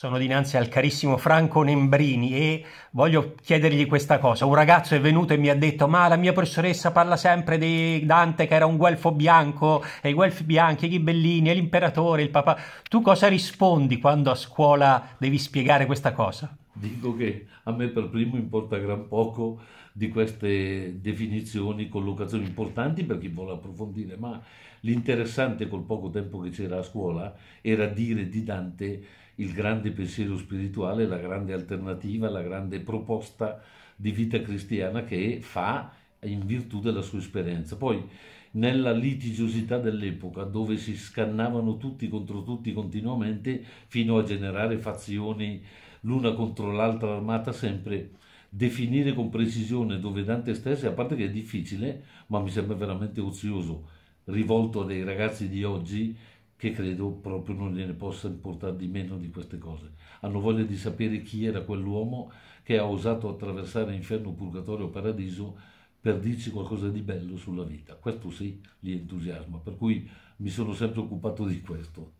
Sono dinanzi al carissimo Franco Nembrini e voglio chiedergli questa cosa. Un ragazzo è venuto e mi ha detto: Ma la mia professoressa parla sempre di Dante, che era un guelfo bianco, e i guelfi bianchi, i ghibellini, e l'imperatore, il papà. Tu cosa rispondi quando a scuola devi spiegare questa cosa? dico che a me per primo importa gran poco di queste definizioni, collocazioni importanti per chi vuole approfondire, ma l'interessante col poco tempo che c'era a scuola era dire di Dante il grande pensiero spirituale, la grande alternativa, la grande proposta di vita cristiana che fa in virtù della sua esperienza. Poi nella litigiosità dell'epoca, dove si scannavano tutti contro tutti continuamente, fino a generare fazioni l'una contro l'altra armata sempre, definire con precisione dove Dante stesse, a parte che è difficile, ma mi sembra veramente ozioso, rivolto a dei ragazzi di oggi che credo proprio non gliene possa importare di meno di queste cose. Hanno voglia di sapere chi era quell'uomo che ha osato attraversare inferno, purgatorio o paradiso per dirci qualcosa di bello sulla vita. Questo sì, li entusiasma, per cui mi sono sempre occupato di questo.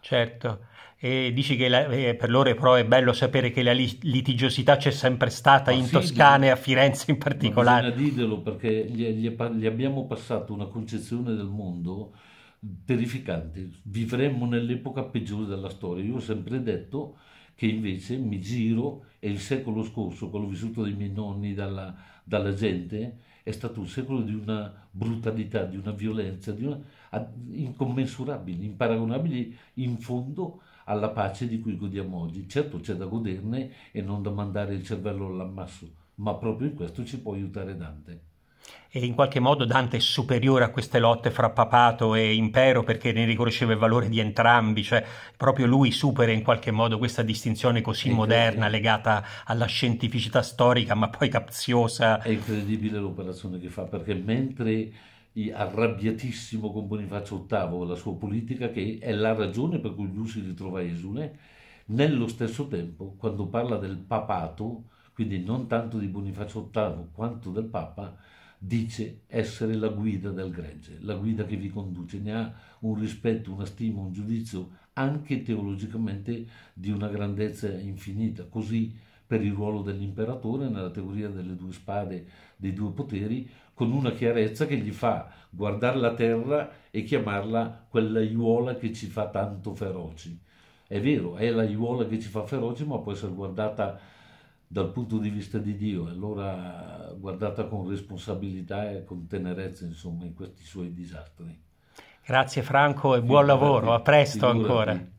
Certo, e dici che la, eh, per loro però è bello sapere che la litigiosità c'è sempre stata Ma in sì, Toscana e a Firenze in particolare. Bisogna dirlo perché gli, gli, gli abbiamo passato una concezione del mondo terrificante, vivremmo nell'epoca peggiore della storia. Io ho sempre detto che invece mi giro e il secolo scorso, quello vissuto dai miei nonni, dalla, dalla gente è stato un secolo di una brutalità, di una violenza, di una, incommensurabili, imparagonabili in fondo alla pace di cui godiamo oggi. Certo c'è da goderne e non da mandare il cervello all'ammasso, ma proprio in questo ci può aiutare Dante e in qualche modo Dante è superiore a queste lotte fra papato e impero perché ne riconosceva il valore di entrambi, cioè proprio lui supera in qualche modo questa distinzione così moderna legata alla scientificità storica ma poi capziosa. È incredibile l'operazione che fa perché mentre arrabbiatissimo con Bonifacio VIII la sua politica che è la ragione per cui lui si ritrova esule, nello stesso tempo quando parla del papato, quindi non tanto di Bonifacio VIII quanto del Papa, dice essere la guida del gregge, la guida che vi conduce, ne ha un rispetto, una stima, un giudizio anche teologicamente di una grandezza infinita, così per il ruolo dell'imperatore nella teoria delle due spade, dei due poteri, con una chiarezza che gli fa guardare la terra e chiamarla quella quell'aiuola che ci fa tanto feroci. È vero, è la l'aiuola che ci fa feroci, ma può essere guardata dal punto di vista di Dio, allora guardata con responsabilità e con tenerezza insomma in questi suoi disastri. Grazie Franco e buon lavoro, a presto figurati. ancora.